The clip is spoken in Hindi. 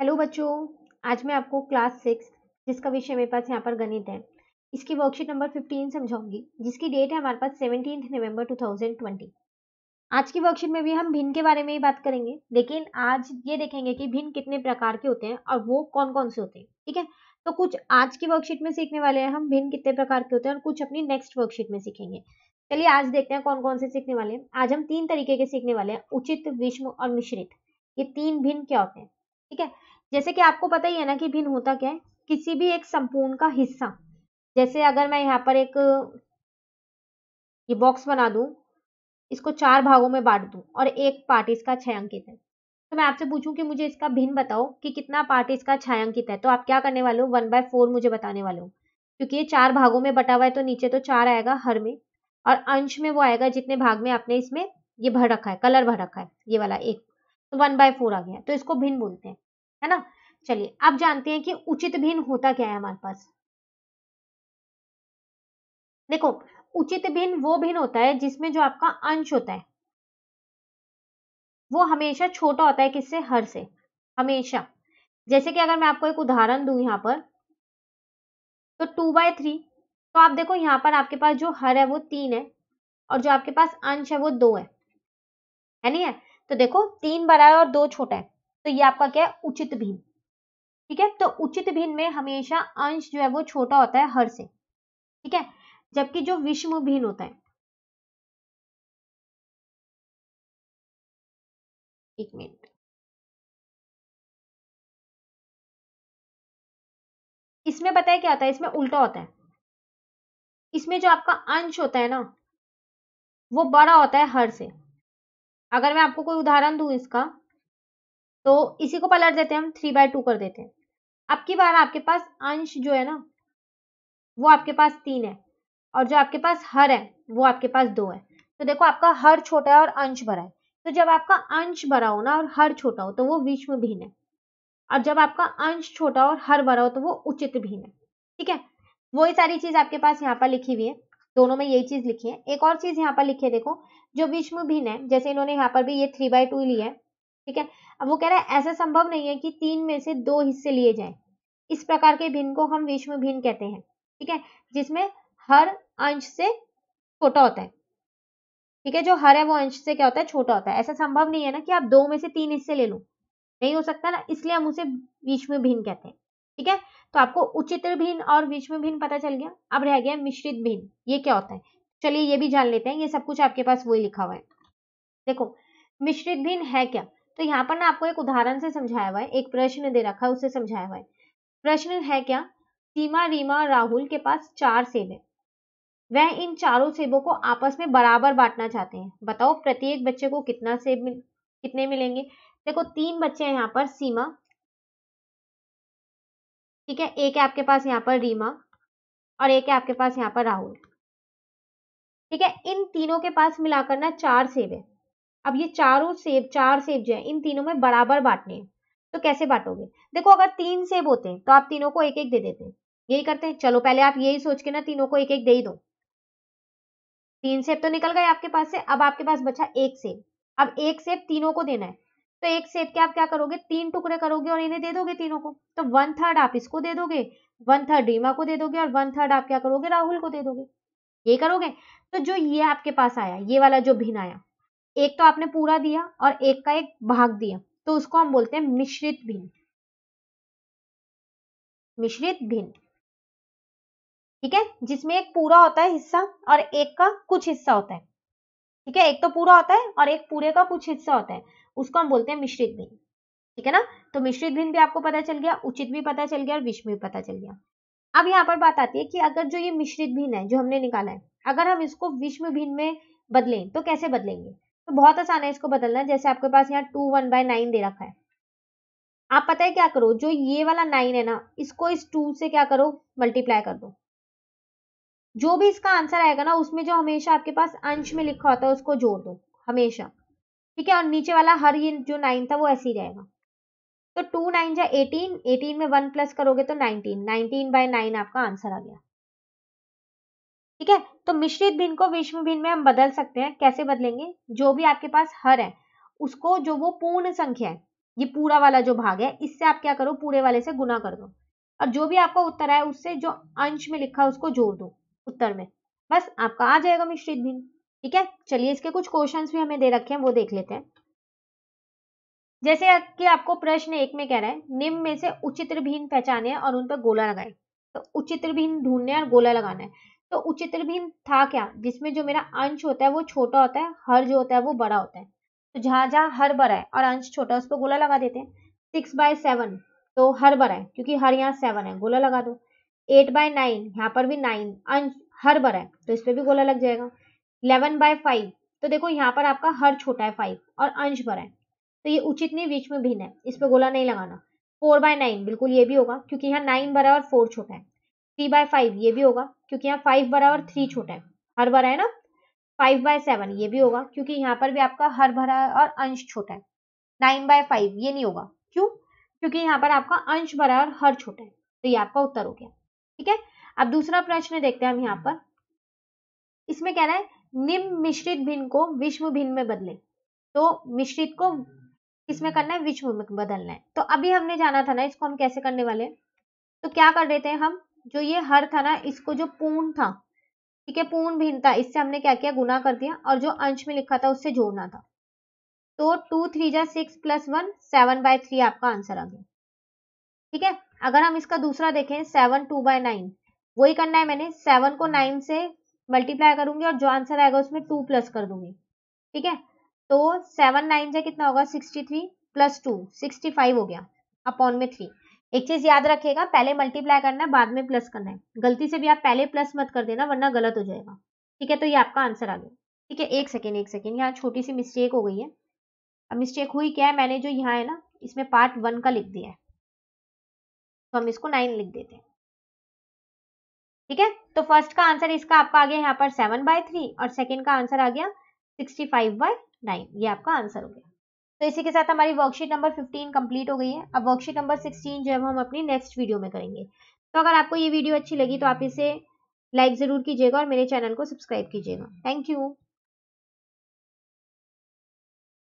हेलो बच्चों आज मैं आपको क्लास सिक्स जिसका विषय मेरे पास यहाँ पर गणित है इसकी वर्कशीट नंबर फिफ्टीन समझाऊंगी जिसकी डेट है हमारे पास सेवनटीन नवंबर ट्वेंटी आज की वर्कशीट में भी हम भिन्न के बारे में ही बात करेंगे लेकिन आज ये देखेंगे कि भिन्न कितने प्रकार के होते हैं और वो कौन कौन से होते हैं ठीक है तो कुछ आज की वर्कशीट में सीखने वाले हैं हम भिन्न कितने प्रकार के होते हैं और कुछ अपनी नेक्स्ट वर्कशीट में सीखेंगे चलिए आज देखते हैं कौन कौन से सीखने वाले हैं आज हम तीन तरीके के सीखने वाले हैं उचित विषम और मिश्रित ये तीन भिन्न क्या होते हैं ठीक है जैसे कि आपको पता ही है ना कि भिन्न होता क्या है किसी भी एक संपूर्ण का हिस्सा जैसे अगर मैं यहाँ पर एक ये बॉक्स बना दूं इसको चार भागों में बांट दूं और एक पार्ट इसका छयांकित है तो मैं आपसे पूछूं कि मुझे इसका भिन्न बताओ कि कितना पार्ट इसका छायांकित है तो आप क्या करने वाले हो वन बाय फोर मुझे बताने वाले हो क्योंकि ये चार भागों में बटा हुआ है तो नीचे तो चार आएगा हर में और अंश में वो आएगा जितने भाग में आपने इसमें ये भर रखा है कलर भर रखा है ये वाला एक वन बाय फोर आ गया तो इसको भिन्न बोलते हैं है ना चलिए आप जानते हैं कि उचित भिन्न होता क्या है हमारे पास देखो उचित भिन्न वो भिन्न होता है जिसमें जो आपका अंश होता है वो हमेशा छोटा होता है किससे हर से हमेशा जैसे कि अगर मैं आपको एक उदाहरण दू यहाँ पर तो टू बाय थ्री तो आप देखो यहाँ पर आपके पास जो हर है वो तीन है और जो आपके पास अंश है वो दो है है नहीं है तो देखो तीन बड़ा है और दो छोटा है तो ये आपका क्या है उचित भिन्न ठीक है तो उचित भिन्न में हमेशा अंश जो है वो छोटा होता है हर से ठीक है जबकि जो विषम भिन्न होता है एक मिनट इसमें बताया क्या होता है इसमें उल्टा होता है इसमें जो आपका अंश होता है ना वो बड़ा होता है हर से अगर मैं आपको कोई उदाहरण दू इसका तो इसी को पलट देते हैं हम थ्री बाय टू कर देते हैं अब की बार आपके पास अंश जो है ना वो आपके पास तीन है और जो आपके पास हर है वो आपके पास दो है तो देखो आपका हर छोटा है और अंश भरा है तो जब आपका अंश भरा हो ना और हर छोटा हो तो वो विश्व भीन है और जब आपका अंश छोटा और हर भरा हो तो वो उचित भीन है ठीक है वही सारी चीज आपके पास यहाँ पर लिखी हुई है दोनों में यही चीज लिखी है एक और चीज यहाँ पर लिखी है देखो जो विष्णु भिन्न है जैसे इन्होंने यहाँ पर भी ये थ्री बाई टू लिया है ठीक है अब वो कह रहा है ऐसा संभव नहीं है कि तीन में से दो हिस्से लिए जाए इस प्रकार के भिन्न को हम विष्णु भिन्न कहते हैं ठीक है जिसमें हर अंश से छोटा होता है ठीक है जो हर है वो अंश से क्या होता है छोटा होता है ऐसा संभव नहीं है ना कि आप दो में से तीन हिस्से ले लो नहीं हो सकता ना इसलिए हम उसे विष्णु भिन्न कहते हैं ठीक है तो आपको उचित्र भिन्न और विषम भिन्न पता चल गया अब रह गया मिश्रित भिन्न ये क्या होता है चलिए ये भी जान लेते हैं ये सब कुछ आपके पास वही लिखा हुआ है देखो मिश्रित भिन्न है क्या तो यहाँ पर ना आपको एक उदाहरण से समझाया हुआ है एक प्रश्न दे रखा है उसे समझाया हुआ है प्रश्न है क्या सीमा रीमा राहुल के पास चार सेब है वह इन चारों सेबों को आपस में बराबर बांटना चाहते हैं बताओ प्रत्येक बच्चे को कितना सेब मिल कितने मिलेंगे देखो तीन बच्चे हैं यहाँ पर सीमा ठीक है एक है आपके पास यहाँ पर रीमा और एक है आपके पास यहाँ पर राहुल ठीक है इन तीनों के पास मिलाकर ना चार सेब है अब ये चारों सेब चार सेब जो है इन तीनों में बराबर बांटने हैं तो कैसे बांटोगे देखो अगर तीन सेब होते हैं तो आप तीनों को एक एक दे देते हैं यही करते हैं चलो पहले आप यही सोच के ना तीनों को एक एक दे ही दो तीन सेब तो निकल गए आपके पास से अब आपके पास बचा एक सेब अब एक सेब तीनों को देना है तो एक सेब के आप क्या करोगे तीन टुकड़े करोगे और इन्हें दे दोगे तीनों को तो वन थर्ड आप इसको दे दोगे वन थर्ड रीमा को दे दोगे और वन थर्ड आप क्या करोगे राहुल को दे दोगे ये करोगे तो जो ये आपके पास आया ये वाला जो भिन्न आया एक तो आपने पूरा दिया और एक का एक भाग दिया तो उसको हम बोलते हैं मिश्रित भिन्न मिश्रित भिन्न ठीक है जिसमें एक पूरा होता है हिस्सा और एक का कुछ हिस्सा होता है ठीक है एक तो पूरा होता है और एक पूरे का कुछ हिस्सा होता है उसको हम बोलते हैं मिश्रित भिन्न ठीक है ना तो मिश्रित भिन्न भी आपको पता चल गया उचित भी पता चल गया और विषम भी पता चल गया अब यहाँ पर बात आती है कि अगर जो ये मिश्रित भिन्न है जो हमने निकाला है अगर हम इसको विषम भिन्न में बदलें तो कैसे बदलेंगे तो बहुत आसान है इसको बदलना जैसे आपके पास यहाँ टू वन बाय नाइन दे रखा है आप पता है क्या करो जो ये वाला नाइन है ना इसको इस टू से क्या करो मल्टीप्लाई कर दो जो भी इसका आंसर आएगा ना उसमें जो हमेशा आपके पास अंश में लिखा होता है उसको जोड़ दो हमेशा ठीक है और नीचे वाला हर ये जो नाइन था वो ऐसे ही रहेगा तो टू नाइन या एटीन एटीन में वन प्लस करोगे तो नाइनटीन नाइनटीन बाय नाइन आपका आंसर आ गया ठीक है तो मिश्रित भिन्न को विश्व भिन्न में हम बदल सकते हैं कैसे बदलेंगे जो भी आपके पास हर है उसको जो वो पूर्ण संख्या है ये पूरा वाला जो भाग है इससे आप क्या करो पूरे वाले से गुना कर दो और जो भी आपका उत्तर है उससे जो अंश में लिखा है उसको जोड़ दो उत्तर में बस आपका आ जाएगा मिश्रित भिन्न ठीक है चलिए इसके कुछ क्वेश्चन भी हमें दे रखे हैं वो देख लेते हैं जैसे कि आपको प्रश्न एक में कह रहा है निम्न में से उचित्र भिन्न पहचाने और उन पर गोला लगाए तो उचित्र भिन्न ढूंढने और गोला लगाना है तो उचित्र भिन्न था क्या जिसमें जो मेरा अंश होता है वो छोटा होता है हर जो होता है वो बड़ा होता है तो जहां जहां हर बड़ा है और अंश छोटा है उस पर गोला लगा देते हैं सिक्स बाय सेवन तो हर बड़ा है क्योंकि हर यहाँ सेवन है गोला लगा दो एट बाय नाइन यहाँ पर भी नाइन अंश हर बड़ा है तो इस पर भी गोला लग जाएगा इलेवन बाय फाइव तो देखो यहाँ पर आपका हर छोटा है फाइव और अंश बड़ा है तो ये उचित नहीं बीच में भिन्न है इस पर गोला नहीं लगाना फोर बाय नाइन बिल्कुल ये भी होगा क्योंकि यहाँ नाइन बड़ा और फोर छोटा है थ्री बाय फाइव ये भी होगा क्योंकि यहाँ फाइव बड़ा और थ्री छोटा है हर बड़ा है ना फाइव बाय सेवन ये भी होगा क्योंकि यहाँ पर भी आपका हर भरा है और अंश छोटा है नाइन बाय फाइव ये नहीं होगा क्यों क्योंकि यहाँ पर आपका अंश भरा है और हर छोटा है तो ये आपका उत्तर हो गया ठीक है अब दूसरा प्रश्न देखते हैं हम यहाँ पर इसमें कह रहा है निम्न मिश्रित भिन्न को विश्व भिन्न में बदले तो मिश्रित को किसमें करना है विश्व में बदलना है तो अभी हमने जाना था ना इसको हम कैसे करने वाले तो क्या कर देते हैं हम जो ये हर था ना इसको जो पूर्ण था ठीक है पूर्ण भिन्न था इससे हमने क्या किया गुना कर दिया और जो अंश में लिखा था उससे जोड़ना था तो टू थ्री जा six plus one seven by three आपका आंसर आ गया ठीक है अगर हम इसका दूसरा देखें सेवन टू बाय नाइन वही करना है मैंने सेवन को नाइन से मल्टीप्लाई करूंगी और जो आंसर आएगा उसमें टू प्लस कर दूंगी ठीक है तो सेवन नाइन से कितना होगा sixty three plus two sixty five हो गया अपॉन में थ्री एक चीज याद रखिएगा पहले मल्टीप्लाई करना है बाद में प्लस करना है गलती से भी आप पहले प्लस मत कर देना वरना गलत हो जाएगा ठीक है तो ये आपका आंसर आ गया ठीक है एक सेकेंड एक सेकेंड यहाँ छोटी सी मिस्टेक हो गई है अब मिस्टेक हुई क्या है मैंने जो यहाँ है ना इसमें पार्ट वन का लिख दिया है तो हम इसको नाइन लिख देते हैं ठीक है तो फर्स्ट का आंसर इसका आपका आ गया यहाँ पर सेवन बाय थ्री और सेकेंड का आंसर आ गया सिक्सटी फाइव बाय नाइन ये आपका आंसर हो गया तो इसी के साथ हमारी वर्कशीट नंबर फिफ्टीन कंप्लीट हो गई है अब वर्कशीट नंबर सिक्सटीन जो है हम अपनी नेक्स्ट वीडियो में करेंगे तो अगर आपको ये वीडियो अच्छी लगी तो आप इसे लाइक ज़रूर कीजिएगा और मेरे चैनल को सब्सक्राइब कीजिएगा थैंक यू